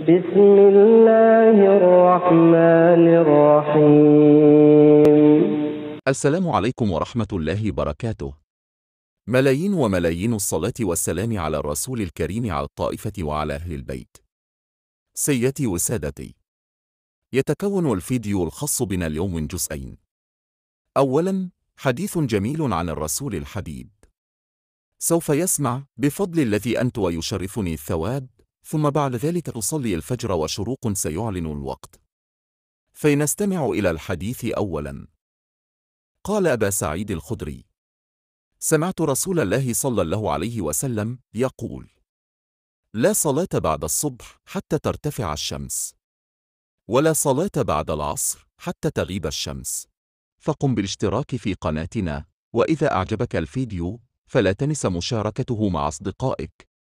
بسم الله الرحمن الرحيم السلام عليكم ورحمة الله وبركاته ملايين وملايين الصلاة والسلام على الرسول الكريم على الطائفة وعلى أهل البيت سيتي وسادتي يتكون الفيديو الخاص بنا اليوم من جزئين أولاً حديث جميل عن الرسول الحبيب سوف يسمع بفضل الذي أنت ويشرفني الثواب ثم بعد ذلك أصلي الفجر وشروق سيعلن الوقت فلنستمع إلى الحديث أولا قال أبا سعيد الخدري سمعت رسول الله صلى الله عليه وسلم يقول لا صلاة بعد الصبح حتى ترتفع الشمس ولا صلاة بعد العصر حتى تغيب الشمس فقم بالاشتراك في قناتنا وإذا أعجبك الفيديو فلا تنس مشاركته مع أصدقائك